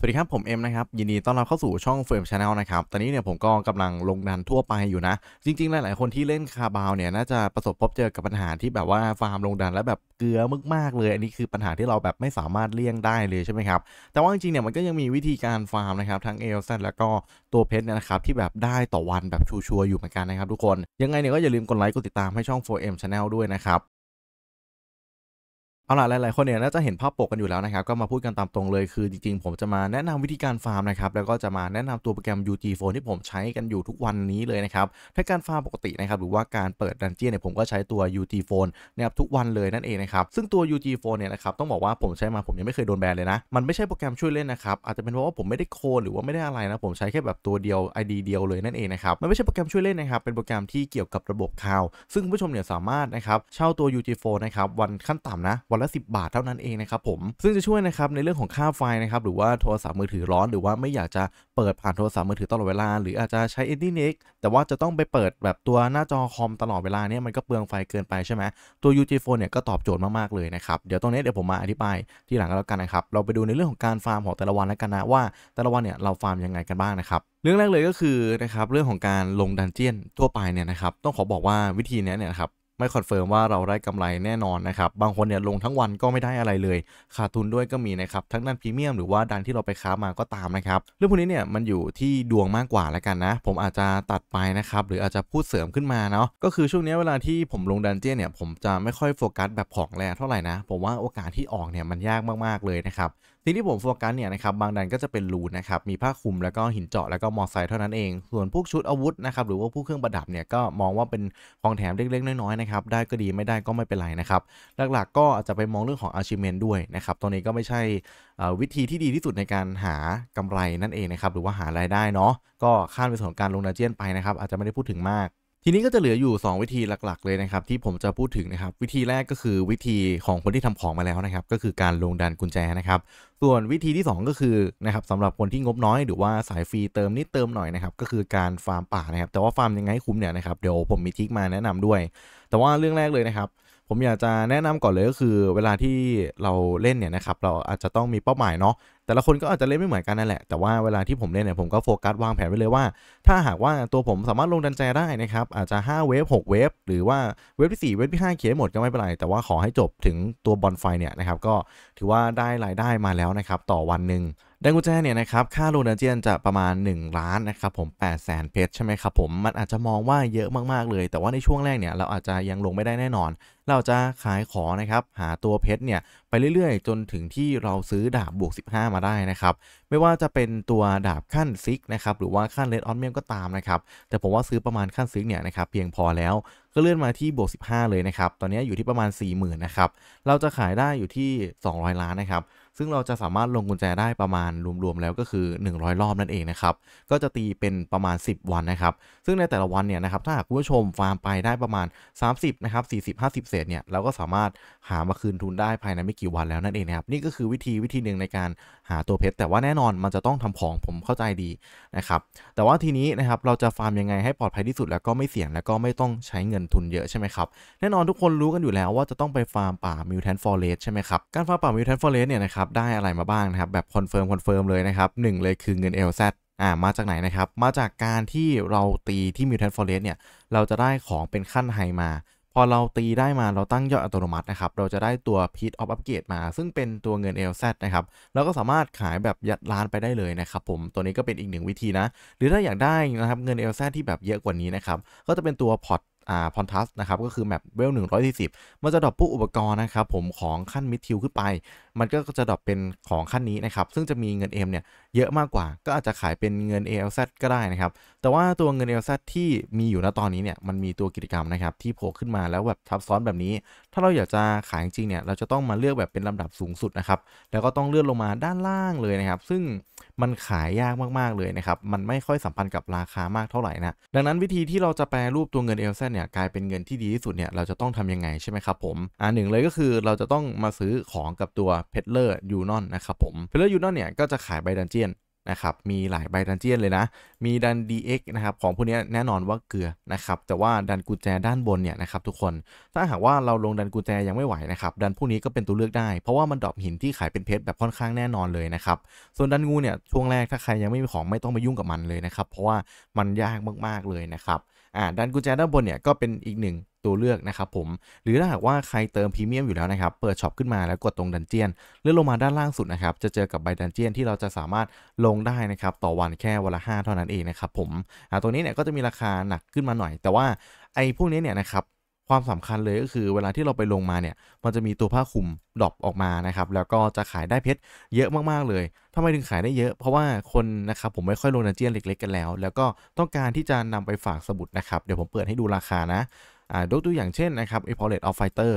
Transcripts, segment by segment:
สวัสดีครับ ผมเอ็มนะครับ ยินดีต้อนรับเข้าสู่ช่องเฟิร์มชาแนลนะครับ ตอนนี้เนี่ยผมก็กำลังลงดันทั่วไปอยู่นะ จริงๆ หลายๆคนที่เล่นคาบาวเนี่ยน่าจะประสบพบเจอกับปัญหาที่แบบว่าฟาร์มลงดันแล้วแบบเกลือมากๆเลย อันนี้คือปัญหาที่เราแบบไม่สามารถเลี่ยงได้เลยใช่ไหมครับ แต่ว่าจริงๆเนี่ยมันก็ยังมีวิธีการฟาร์มนะครับทั้งเอลซนแล้วก็ตัวเพชรนะครับที่แบบได้ต่อวันแบบชัวร์อยู่เหมือนกันนะครับ ทุกคนยังไงเนี่ยก็อย่าลืมกดไลค์กดติดตามให้ช่อง 4M Channel ด้วยนะครับเอาล่ะหลายๆคนเนี่ยน่าจะเห็นภาพปกกันอยู่แล้วนะครับก็มาพูดกันตามตรงเลยคือจริงๆ ผมจะมาแนะนำวิธีการฟาร์มนะครับ แล้วก็จะมาแนะนำตัวโปรแกรม UG Phone ที่ผมใช้กันอยู่ทุกวันนี้เลยนะครับถ้าการฟาร์มปกตินะครับหรือว่าการเปิดดันเจียนเนี่ยผมก็ใช้ตัว UG Phone นะครับทุกวันเลยนั่นเองนะครับซึ่งตัว UG Phone เนี่ยนะครับ ต้องบอกว่าผมใช้มาผมยังไม่เคยโดนแบนเลยนะ มันไม่ใช่โปรแกรมช่วยเล่นนะครับอาจจะเป็นเพราะว่าผมไม่ได้โคหรือว่าไม่ได้อะไรนะผมใช้แค่แบบตัวเดียว ID เดียวเลยนั่นเองนะครับมันไม่ใช่โปรแกรมช่วยเล่นนะครับเป็นโปรแกรมที่เกี่ยวกับระบบคาวซึ่งผู้ชมเนี่ยสามารถนะครับเช่าตัว UG Phone นะครับวันขั้นต่ำนะวันละ 10 บาทเท่านั้นเองนะครับผมซึ่งจะช่วยนะครับ ในเรื่องของค่าไฟนะครับ หรือว่าโทรศัพท์มือถือร้อน หรือว่าไม่อยากจะเปิดผ่านโทรศัพท์มือถือตลอดเวลาหรืออาจจะใช้เอ็นดี้เน็กแต่ว่าจะต้องไปเปิดแบบตัวหน้าจอคอมตลอดเวลาเนี่ยมันก็เปลืองไฟเกินไปใช่ไหมตัว UG Phone เนี่ยก็ตอบโจทย์มาก ๆ เลยนะครับเดี๋ยวตรงนี้เดี๋ยวผมมาอธิบายที่หลังกแล้วกันนะครับเราไปดูในเรื่องของการฟาร์มของแต่ละวันแล้วกันนะว่า แต่ละวันเนี่ยเราฟาร์มยังไงกันบ้างนะครับเรื่องแรกเลยก็คือนะครับเรื่องของการลงดันเจียนทั่วไปเนี่ยนะครับต้องขอบอกว่าวิธีนี้เนี่ยนะครับไม่คอนเฟิร์มว่า เราได้กำไรแน่นอนนะครับ บางคนเนี่ยลงทั้งวันก็ไม่ได้อะไรเลย ขาดทุนด้วยก็มีนะครับ ทั้งด้านพรีเมียมหรือว่าดันที่เราไปค้ามาก็ตามนะครับ เรื่องพวกนี้เนี่ยมันอยู่ที่ดวงมากกว่าแล้วกันนะ ผมอาจจะตัดไปนะครับ หรืออาจจะพูดเสริมขึ้นมาเนาะก็คือช่วงนี้เวลาที่ผมลงดันเจี้ยนเนี่ยผมจะไม่ค่อยโฟกัสแบบของแรงเท่าไหร่นะผมว่าโอกาสที่ออกเนี่ยมันยากมากๆเลยนะครับสิ่งที่ผมโฟกัสเนี่ยนะครับบางดันก็จะเป็นรูนะครับมีผ้าคลุมแล้วก็หินเจาะแล้วก็มอไซค์เท่านั้นเองส่วนพวกชุดอาวุธนะครับหรือว่าผู้เครื่องประดับเนี่ยก็มองว่าเป็นของแถมเล็กๆน้อยๆนะครับได้ก็ดีไม่ได้ก็ไม่เป็นไรนะครับ หลักๆก็อาจจะไปมองเรื่องของอาชีพ v มนด้วยนะครับตรงนี้ก็ไม่ใช่วิธีที่ดีที่สุดในการหากำไรนั่นเองนะครับหรือว่าหารายได้เนาะก็ข้ามไปส่วนการลงดาเจียนไปนะครับ อาจจะไม่ได้พูดถึงมากทีนี้ก็จะเหลืออยู่ 2 วิธีหลักๆ เลยนะครับ ที่ผมจะพูดถึงนะครับ วิธีแรกก็คือวิธีของคนที่ทำของมาแล้วนะครับ ก็คือการลงดันกุญแจนะครับ ส่วนวิธีที่ 2 ก็คือนะครับสำหรับคนที่งบน้อย หรือว่าสายฟรีเติมนิดเติมหน่อยนะครับ ก็คือการฟาร์มป่านะครับแต่ว่าฟาร์มยังไงให้คุ้มเนี่ยนะครับเดี๋ยวผมมีทิกมาแนะนำด้วย แต่ว่าเรื่องแรกเลยนะครับผมอยากจะแนะนำก่อนเลยก็คือเวลาที่เราเล่นเนี่ยนะครับเราอาจจะต้องมีเป้าหมายเนาะแต่ละคนก็อาจจะเล่นไม่เหมือนกันนั่นแหละแต่ว่าเวลาที่ผมเล่นเนี่ยผมก็โฟกัสวางแผนไว้เลยว่า ถ้าหากว่าตัวผมสามารถลงดันใจได้นะครับอาจจะ5เวฟ6เวฟหรือว่าเวฟที่4เวฟที่5เขียนหมดก็ไม่เป็นไรแต่ว่าขอให้จบถึงตัวบอลไฟเนี่ยนะครับก็ถือว่าได้รายได้มาแล้วนะครับต่อวันหนึ่งดังกุญแจเนี่ยนะครับค่าโลดันเจียนจะประมาณ1ล้านนะครับผม8 0 0แสนเพชรใช่ไหมครับผมมันอาจจะมองว่าเยอะมากๆเลย แต่ว่าในช่วงแรกเนี่ยเราอาจจะยังลงไม่ได้แน่นอนเราจะขายของนะครับหาตัวเพชรเนี่ยไปเรื่อยๆ จนถึงที่เราซื้อดาบบวก 15 มาได้นะครับไม่ว่าจะเป็นตัวดาบขั้นซิกนะครับหรือว่าขั้นเลดออนเมียมก็ตามนะครับแต่ผมว่าซื้อประมาณขั้นซิกเนี่ยนะครับเพียงพอแล้วก็เลื่อนมาที่บวก15 เลยนะครับตอนนี้อยู่ที่ประมาณ 40,000 นะครับ เราจะขายได้อยู่ที่ 200 ล้านนะครับซึ่งเราจะสามารถลงกุญแจได้ประมาณรวมๆแล้วก็คือ 100รอบนั่นเองนะครับก็จะตีเป็นประมาณ 10 วันนะครับ ซึ่งในแต่ละวันเนี่ยนะครับถ้าหากคุณผู้ชมฟาร์มไปได้ประมาณ 30นะครับ40 50 เศษเนี่ยเราก็สามารถหามาคืนทุนได้ภายในไม่กี่วัน แล้วนั่นเองนะครับนี่ก็คือวิธีวิธีหนึ่งในการหาตัวเพชรแต่ว่าแน่นอนมันจะต้องทำของผมเข้าใจดีนะครับแต่ว่าทีนี้นะครับเราจะฟาร์มยังไงให้ปลอดภัยที่สุดแล้วก็ไม่เสี่ยงแล้วก็ไม่ต้องใช้เงินทุนเยอะใช่ไหมครับแน่นอนทุกคนรู้กันอยู่แล้ว ว่าจะต้องไปฟาร์มป่ามิวแทนฟอเรสใช่ไหมครับการฟาร์มป่ามิวแทนฟอเรสเนี่ยนะครับครับได้อะไรมาบ้างนะครับแบบคอนเฟิร์มคอนเฟิร์มเลยนะครับหนึ่งเลยคือเงิน LZ อ่ามาจากไหนนะครับมาจากการที่เราตีที่ Mutant Forest เนี่ยเราจะได้ของเป็นขั้นไฮมา พอเราตีได้มาเราตั้งยอดอัตโนมัตินะครับเราจะได้ตัว p i t of Upgrade มา ซึ่งเป็นตัวเงิน LZ นะครับเราก็สามารถขายแบบยัดล้านไปได้เลยนะครับผมตัวนี้ก็เป็นอีกหนึ่งวิธีนะ หรือถ้าอยากได้นะครับเงิน LZ ที่แบบเยอะกว่านี้นะครับก็จะเป็นตัว Pot อ่าพอนทัสนะครับก็คือแมปเวลหนึ่งร้อยสี่สิบมันจะดรอปผู้อุปกรณ์นะครับผมของขั้นมิดทิลขึ้นไป มันก็จะดรอปเป็นของขั้นนี้นะครับซึ่งจะมีเงินเอ็มเนี่ยเยอะมากกว่า ก็อาจจะขายเป็นเงินเอลซก็ได้นะครับแต่ว่าตัวเงินเอลซที่มีอยู่ณตอนนี้เนี่ยมันมีตัวกิจกรรมนะครับที่โผล่ขึ้นมาแล้วแบบทับซ้อนแบบนี้ถ้าเราอยากจะขายจริงเนี่ยเราจะต้องมาเลือกแบบเป็นลำดับสูงสุดนะครับแล้วก็ต้องเลื่อนลงมาด้านล่างเลยนะครับซึ่งมันขายยากมากๆเลยนะครับมันไม่ค่อยสัมพันธ์กับราคามากเท่าไหร่นะดังนั้นวิธีที่เราจะแปลรูปตัวเงินเอลเซนเนี่ยกลายเป็นเงินที่ดีที่สุดเนี่ยเราจะต้องทํำยังไงใช่ไหมครับผมอ่าหนึ่งเลยก็คือเราจะต้องมาซื้อของกับตัวเพชเลอร์ยูนอนนะครับผมเพชเลอร์ยูนอนเนี่ยก็จะขายใบดันเจียนนะครับมีหลายใบดันเจียนเลยนะมีดัน DX นะครับของพวกนี้แน่นอนว่าเกลือนะครับแต่ว่าดันกุญแจด้านบนเนี่ยนะครับทุกคนถ้าหากว่าเราลงดันกุญแจยังไม่ไหวนะครับดันพวกนี้ก็เป็นตัวเลือกได้ เพราะว่ามันดรอปหินที่ขายเป็นเพชรแบบค่อนข้างแน่นอนเลยนะครับส่วนดันงูเนี่ยช่วงแรกถ้าใครยังไม่มีของไม่ต้องไปยุ่งกับมันเลยนะครับเพราะว่ามันยากมากๆเลยนะครับอ่าดันกุญแจด้านบนเนี่ยก็เป็นอีกหนึ่งตัวเลือกนะครับ ผม หรือถ้าหากว่าใครเติมพรีเมียมอยู่แล้วนะครับ เปิดช็อปขึ้นมาแล้วกดตรงดันเจียนเลื่อนลงมาด้านล่างสุดนะครับจะเจอกับใบดันเจียนที่เราจะสามารถลงได้นะครับ ต่อวันแค่วันละ5เท่านั้นเองนะครับผมอ่าตัวนี้เนี่ยก็จะมีราคาหนักขึ้นมาหน่อย แต่ว่าไอ้พวกนี้เนี่ยนะครับความสำคัญเลยก็คือเวลาที่เราไปลงมาเนี่ยมันจะมีตัวผ้าคลุมดรอปออกมานะครับแล้วก็จะขายได้เพชรเยอะมากๆเลยทำไมถึงขายได้เยอะ เพราะว่าคนนะครับผมไม่ค่อยลงดันเจียนเล็กๆกันแล้ว แล้วก็ต้องการที่จะนำไปฝากสมุดนะครับเดี๋ยวผมเปิดให้ดูราคานะอ่ายกตัวอย่างเช่นนะครับ e p o l e t of Fighter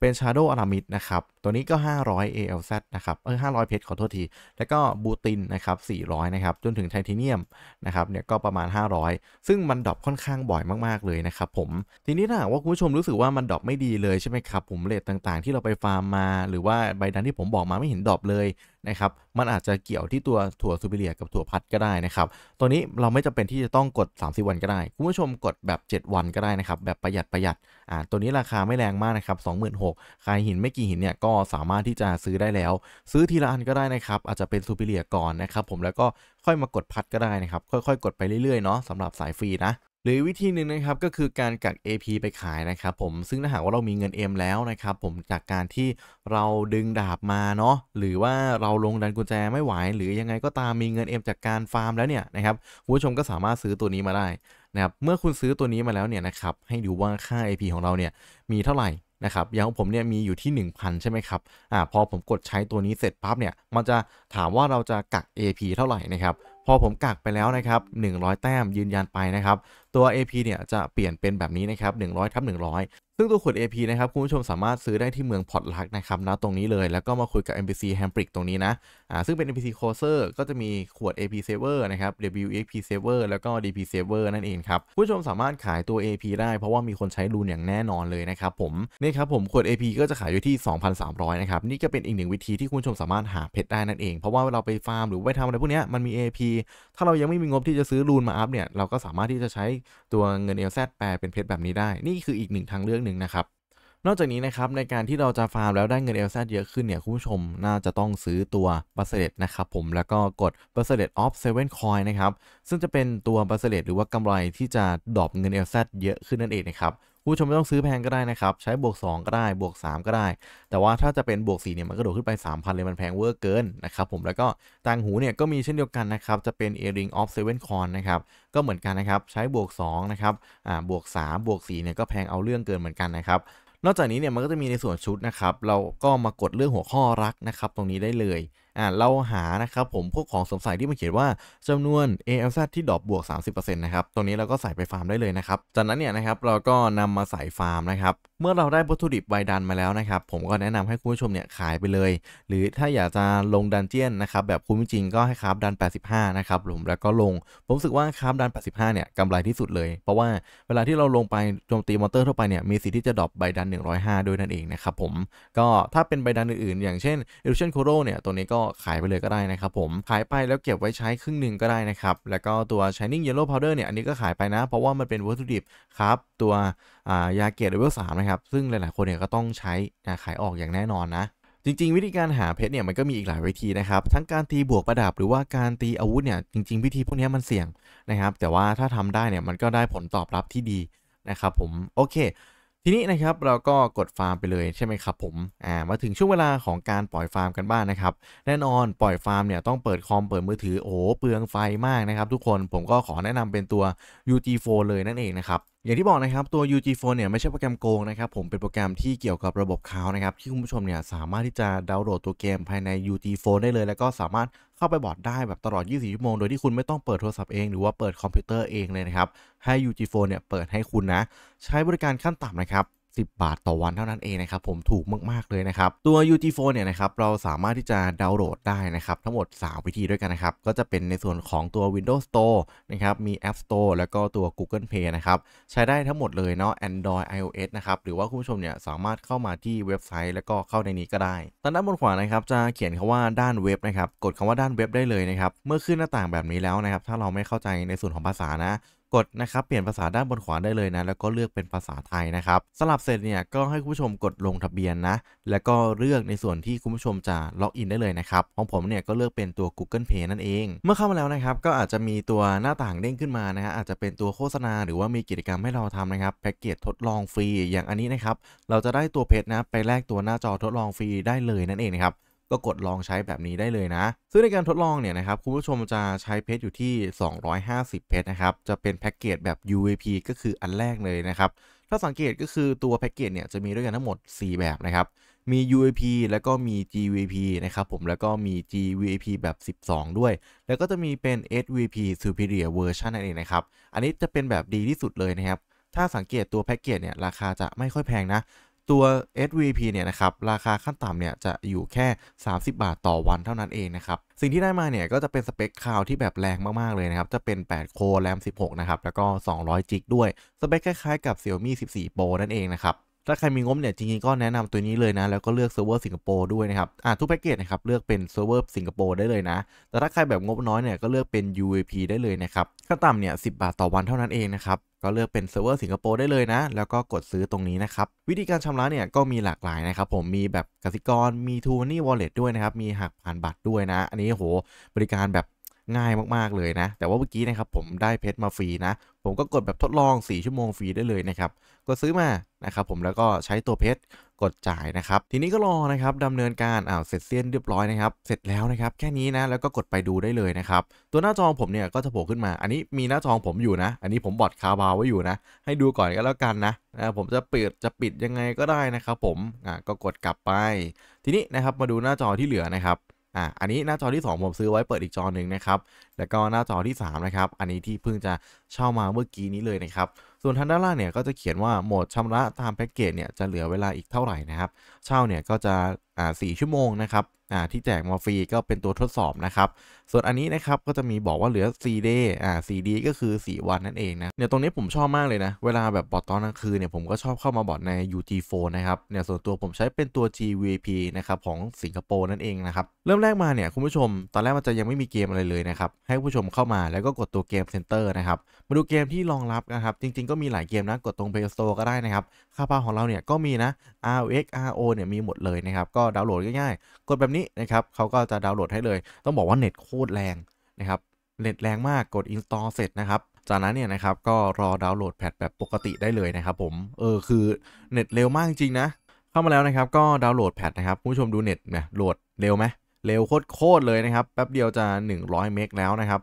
เป็น Shadow Aramid นะครับ ตัวนี้ก็ 500 ALZ นะครับเออ500 เพชรขอโทษที แล้วก็บูติน นะครับ 400 นะครับ จนถึงไทเทเนียมนะครับเนี่ยก็ประมาณ 500 ซึ่งมันดรอปค่อนข้างบ่อยมากๆเลยนะครับผมทีนี้ถ้าหากว่าคุณผู้ชมรู้สึกว่ามันดรอปไม่ดีเลยใช่ไหมครับ ผมเลทต่างๆที่เราไปฟาร์มมา หรือว่าใบดันที่ผมบอกมาไม่เห็นดรอปเลยนะครับมันอาจจะเกี่ยวที่ตัวถั่วซูบิเลียกับถั่วพัดก็ได้นะครับตัวนี้เราไม่จำเป็นที่จะต้องกด 30 วันก็ได้คุณผู้ชมกดแบบ 7 วันก็ได้นะครับแบบประหยัดประหยัดอ่าตัวนี้ราคาไม่แรงมากนะครับ2 6 0 0 0ใครหินไม่กี่หินเนี่ยก็สามารถที่จะซื้อได้แล้ว ซื้อทีละอันก็ได้นะครับอาจจะเป็นซูบิเลียก่อนนะครับผมแล้วก็ค่อยมากดพัดก็ได้นะครับค่อยๆกดไปเรื่อยๆเนาะสำหรับสายฟรีนะหรือวิธีหนึ่งนะครับก็คือการกัก AP ไปขายนะครับ ผมซึ่งถ้าหากว่าเรามีเงินเอ็มแล้วนะครับ ผมจากการที่เราดึงดาบมาเนาะหรือว่าเราลงดันกุญแจไม่ไหวหรือยังไงก็ตามมีเงินเอ็มจากการฟาร์มแล้วเนี่ยนะครับผู้ชมก็สามารถซื้อตัวนี้มาได้นะครับเมื่อคุณซื้อตัวนี้มาแล้วเนี่ยนะครับให้ดูว่าค่า AP ของเราเนี่ยมีเท่าไหร่นะครับอย่างของผมเนี่ยมีอยู่ที่ 1,000 ใช่ไหมครับอ่าพอผมกดใช้ตัวนี้เสร็จปั๊บเนี่ย มันจะถามว่าเราจะกัก AP เท่าไหร่นะครับพอผมกักไปแล้วนะครับ 100 แต้มยืนยันไปนะครับตัว AP เนี่ยจะเปลี่ยนเป็นแบบนี้นะครับ 100ทับ100 ซึ่งตัวขวด AP นะครับ คุณผู้ชมสามารถซื้อได้ที่เมืองพอร์ตลักนะครับนะตรงนี้เลยแล้วก็มาคุยกับ NPC Hambrick ตรงนี้นะ อ่า ซึ่งเป็น NPC Closer ก็จะมีขวด AP Saver นะครับ WEP Saver แล้วก็ DP Saver นั่นเองครับ คุณผู้ชมสามารถขายตัว AP ได้ เพราะว่ามีคนใช้รูนอย่างแน่นอนเลยนะครับผม นี่ครับผมขวด AP ก็จะขายอยู่ที่ 2,300นะครับนี่ก็เป็นอีกหนึ่งวิธีที่คุณผู้ชมสามารถหาเพชรได้นั่นเอง เพราะว่าเราไปฟาร์มหรือไปทำอะไรพวกนี้มันมี AP ถ้าเรายังไม่มีงบที่จะซื้อรูนมาอัพเนี่ยเราก็สามารถที่จะใช้ตัวเงิน LZ แปลเป็นเพชรแบบนี้ได้ นี่คืออีกหนึ่งทางเลือกหนึ่งนะครับ นอกจากนี้นะครับในการที่เราจะฟาร์มแล้วได้เงินเอลซ่เยอะขึ้นเนี่ยคุณผู้ชมน่าจะต้องซื้อตัวบัสเลตนะครับ ผมแล้วก็กดบัสเลตออฟเซเว่นคอยนะครับซึ่งจะเป็นตัวบัสเลตหรือว่ากำไรที่จะดรอปเงินเอลซ่เยอะขึ้นนั่นเองนะครับผู้ชมไม่ต้องซื้อแพงก็ได้นะครับใช้บวก 2 ก็ได้ บวก 3 ก็ได้ แต่ว่าถ้าจะเป็นบวก4เนี่ยมันกระโดดขึ้นไป 3,000 เลยมันแพงเวอร์เกินนะครับผมแล้วก็ต่างหูเนี่ยก็มีเช่นเดียวกันนะครับจะเป็น earring of seven con นะครับก็เหมือนกันนะครับใช้บวก2นะครับอ่าบวก 3 บวก4เนี่ยก็แพงเอาเรื่องเกินเหมือนกันนะครับนอกจากนี้เนี่ยมันก็จะมีในส่วนชุดนะครับเราก็มากดเรื่องหัวข้อรักนะครับตรงนี้ได้เลยอ่าเราหานะครับผม พวกของสงสัยที่มันเขียนว่า จำนวน ALZ ที่ดอกบวก 30%นะครับตัวนี้เราก็ใส่ไปฟาร์มได้เลยนะครับจากนั้นเนี่ยนะครับเราก็นำมาใส่ฟาร์มนะครับเมื่อเราได้วัตถุดิบใบดันมาแล้วนะครับผมก็แนะนำให้คุณผู้ชมเนี่ยขายไปเลย หรือถ้าอยากจะลงดันเจียนนะครับแบบคุ้มจริงก็ให้คราฟดัน 85 นะครับผมแล้วก็ลง ผมรู้สึกว่าคราฟดัน 85เนี่ยกำไรที่สุดเลยเพราะว่าเวลาที่เราลงไปโจมตีมอเตอร์ทั่วไปเนี่ยมีสิทธิ์ที่จะดรอปใบดัน105 ด้วยนั่นเองนะครับผมก็ถ้าเป็นใบดันอื่นๆ อย่างเช่น Illusion Coral เนี่ยตัวนี้ก็ขายไปเลยก็ได้นะครับผม ขายไปแล้วเก็บไว้ใช้ครึ่งหนึ่งก็ได้นะครับ แล้วก็ตัว shining yellow powder เนี่ย อันนี้ก็ขายไปนะ เพราะว่ามันเป็นวัตถุดิบครับ ตัวยาเกตเลเวลสามนะครับ ซึ่งหลายๆคนเนี่ยก็ต้องใช้ขายออกอย่างแน่นอนนะ จริงๆ วิธีการหาเพชรเนี่ยมันก็มีอีกหลายวิธีนะครับ ทั้งการตีบวกประดับหรือว่าการตีอาวุธเนี่ยจริงๆวิธีพวกนี้มันเสี่ยงนะครับแต่ว่าถ้าทำได้เนี่ยมันก็ได้ผลตอบรับที่ดีนะครับผมโอเคทีนี้นะครับเราก็กดฟาร์มไปเลยใช่ไหมครับผมอ่ามาถึงช่วงเวลาของการปล่อยฟาร์มกันบ้างนนะครับ แน่นอนปล่อยฟาร์มเนี่ยต้องเปิดคอมเปิดมือถือโอ้เปลืองไฟมากนะครับทุกคนผมก็ขอแนะนำเป็นตัว u t 4เลยนั่นเองนะครับอย่างที่บอกนะครับ ตัว UG Phone เนี่ย ไม่ใช่โปรแกรมโกงนะครับ ผมเป็นโปรแกรมที่เกี่ยวกับระบบคาวนะครับ ที่คุณผู้ชมเนี่ย สามารถที่จะดาวน์โหลดตัวเกมภายใน UG Phone ได้เลย แล้วก็สามารถเข้าไปบอร์ดได้แบบตลอด 24 ชั่วโมง โดยที่คุณไม่ต้องเปิดโทรศัพท์เองหรือว่าเปิดคอมพิวเตอร์เองเลยนะครับ ให้ UG Phone เนี่ย เปิดให้คุณนะ ใช้บริการขั้นต่ำนะครับ10 บาท ต่อวันเท่านั้นเองนะครับผมถูกมาก ๆ เลยนะครับ ตัว u t Phone เนี่ยนะครับ เราสามารถที่จะดาวน์โหลดได้นะครับ ทั้งหมด 3 วิธีด้วยกันนะครับ ก็จะเป็นในส่วนของตัว Windows Store นะครับ มี App Store แล้วก็ตัว Google Play นะครับ ใช้ได้ทั้งหมดเลยเนาะ Android iOS นะครับ หรือว่าคุณผู้ชมเนี่ย สามารถเข้ามาที่เว็บไซต์ แล้วก็เข้าในนี้ก็ได้ตอนด้านบนขวานะครับจะเขียนคำว่าด้านเว็บนะครับกดคำว่าด้านเว็บได้เลยนะครับเมื่อขึ้นหน้าต่างแบบนี้แล้วนะครับถ้าเราไม่เข้าใจในส่วนของภาษานะกดนะครับเปลี่ยนภาษาด้านบนขวาได้เลยนะแล้วก็เลือกเป็นภาษาไทยนะครับ สลับเสร็จเนี่ยก็ให้คุณผู้ชมกดลงทะเบียนนะแล้วก็เลือกในส่วนที่คุณผู้ชมจะล็อกอินได้เลยนะครับของผมเนี่ยก็เลือกเป็นตัว Google Pay นั่นเอง เมื่อเข้ามาแล้วนะครับ ก็อาจจะมีตัวหน้าต่างเด้งขึ้นมานะฮะอาจจะเป็นตัวโฆษณาหรือว่ามีกิจกรรมให้เราทำนะครับแพ็กเกจทดลองฟรีอย่างอันนี้นะครับ เราจะได้ตัวเพจนะไปแลกตัวหน้าจอทดลองฟรีได้เลยนั่นเองนะครับก็กดลองใช้แบบนี้ได้เลยนะ ซึ่งในการทดลองเนี่ยนะครับคุณผู้ชมจะใช้เพชรอยู่ที่ 250 เพชรนะครับจะเป็นแพ็กเกจแบบ UAP ก็คืออันแรกเลยนะครับถ้าสังเกตก็คือตัวแพ็กเกจเนี่ยจะมีด้วยกันทั้งหมด 4 แบบนะครับมี UAP แล้วก็มี GVP นะครับผมแล้วก็มี GVP แบบ 12 ด้วย แล้วก็จะมีเป็น SVP Superior Version นั่นเองนะครับอันนี้จะเป็นแบบดีที่สุดเลยนะครับถ้าสังเกตตัวแพ็กเกจเนี่ยราคาจะไม่ค่อยแพงนะตัว SVP เนี่ยนะครับราคาขั้นต่ำเนี่ยจะอยู่แค่ 30 บาทต่อวันเท่านั้นเองนะครับสิ่งที่ได้มาเนี่ยก็จะเป็นสเปคคาวที่แบบแรงมากๆเลยนะครับจะเป็น 8 โคแรม 16นะครับแล้วก็200จิกด้วยสเปค คล้ายๆกับ Xiaomi 14 Pro นั่นเองนะครับถ้าใครมีงบเนี่ยจริงๆก็แนะนำตัวนี้เลยนะแล้วก็เลือกเซิร์ฟเวอร์สิงคโปร์ด้วยนะครับอ่าทุกแพ็กเกจนะครับเลือกเป็นเซิร์ฟเวอร์สิงคโปร์ได้เลยนะแต่ถ้าใครแบบงบน้อยเนี่ยก็เลือกเป็น UAP ได้เลยนะครับขั้นต่ำเนี่ยสิบาทต่อวันเท่านั้นเองนะครับก็เลือกเป็นเซิร์ฟเวอร์สิงคโปร์ได้เลยนะ แล้วก็กดซื้อตรงนี้นะครับวิธีการชำระเนี่ยก็มีหลากหลายนะครับผมมีแบบกสิกรมีทูนี่วอลเล็ตด้วยนะครับมีหักผ่านบัตรด้วยนะ อันนี้โหบริการแบบง่ายมากๆ เลยนะ แต่ว่าเมื่อกี้นะครับ ผมได้เพชรมาฟรีนะ ผมก็กดแบบทดลอง 4 ชั่วโมงฟรีได้เลยนะครับ กดซื้อมา นะครับ ผมแล้วก็ใช้ตัวเพชรกดจ่ายนะครับ ทีนี้ก็รอนะครับดำเนินการอ้าวเสร็จเส้นเรียบร้อยนะครับ เสร็จแล้วนะครับ แค่นี้นะ แล้วก็กดไปดูได้เลยนะครับ ตัวหน้าจอผมเนี่ยก็จะโผล่ขึ้นมา อันนี้มีหน้าจอผมอยู่นะ อันนี้ผมบอดคาบาวไว้อยู่นะ ให้ดูก่อนก็แล้วกันนะนะ ผมจะเปิดจะปิดยังไงก็ได้นะครับ ผม อ่าก็กดกลับไป ทีนี้นะครับมาดูหน้าจอที่เหลือนะครับอ่าอันนี้หน้าจอ ที่2ผมซื้อไว้ เปิดอีกจอหนึ่งนะครับ แล้วก็หน้าจอที่3นะครับ อันนี้ที่เพิ่งจะเช่ามาเมื่อกี้นี้เลยนะครับ ส่วนทางด้านล่างเนี่ยก็จะเขียนว่าโหมดชำระตามแพ็กเกจเนี่ยจะเหลือเวลาอีกเท่าไหร่นะครับ เช่าเนี่ยก็จะอ่าสชั่วโมงนะครับ อ่าที่แจกมาฟรีก็เป็นตัวทดสอบนะครับส่วนอันนี้นะครับก็จะมีบอกว่าเหลือ4 day อ่า4 d ก็คือ 4 วันนั่นเองนะเนี่ยตรงนี้ผมชอบมากเลยนะ เวลาแบบบอทตอนกลางคืนเนี่ยผมก็ชอบเข้ามาบอทใน UT4 นะครับเนี่ยส่วนตัวผมใช้เป็นตัว GVP นะครับของสิงคโปร์นั่นเองนะครับ เริ่มแรกมาเนี่ยคุณผู้ชมตอนแรกมันจะยังไม่มีเกมอะไรเลยนะครับ ให้ผู้ชมเข้ามาแล้วก็กดตัวเกมเซ็นเตอร์นะครับ มาดูเกมที่รองรับนะครับ จริง ๆ ก็มีหลายเกมนะกดตรง Play Store ก็ได้นะครับค่าพาของเราเนี่ยก็มีนะ RX RO เนี่ยมีหมดเลยนะครับก็ดาวน์โหลดง่ายๆกดแบบนี้นะครับเขาก็จะดาวน์โหลดให้เลยต้องบอกว่าเน็ตโคคตรแรง นะครับ เน็ตแรงมากกด install เสร็จนะครับ จากนั้นเนี่ยนะครับ ก็รอดาวน์โหลดแพทแบบปกติได้เลยนะครับผม เออ คือเน็ตเร็วมากจริงนะ เข้ามาแล้วนะครับก็ดาวน์โหลดแพท นะครับ ผู้ชมดูเน็ตเนี่ยโหลดเร็วไหมเร็วโคตรเลยนะครับ แป๊บเดียวจะ 100 เมกแล้วนะครับ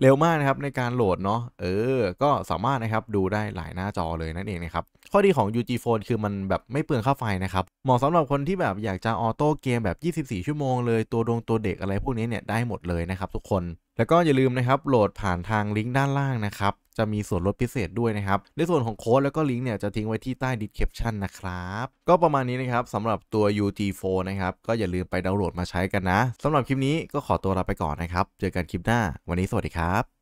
เร็วมากนะครับในการโหลดเนาะเออ ก็สามารถนะครับ ดูได้หลายหน้าจอเลยนั่นเองนะครับ ข้อดีของ UG Phone คือมันแบบไม่เปลืองค่าไฟนะครับ เหมาะสำหรับคนที่แบบอยากจะออโต้เกมแบบ 24 ชั่วโมงเลย ตัวดวงตัวเด็กอะไรพวกนี้เนี่ยได้หมดเลยนะครับทุกคนแล้วก็อย่าลืมนะครับโหลดผ่านทางลิงก์ด้านล่างนะครับจะมีส่วนลดพิเศษด้วยนะครับในส่วนของโค้ดแล้วก็ลิงก์เนี่ยจะทิ้งไว้ที่ใต้ดีสคริปชันนะครับก็ประมาณนี้นะครับสำหรับตัว u t 4นะครับก็อย่าลืมไปดาวน์โหลดมาใช้กันนะสำหรับคลิปนี้ก็ขอตัวลาไปก่อนนะครับเจอกันคลิปหน้าวันนี้สวัสดีครับ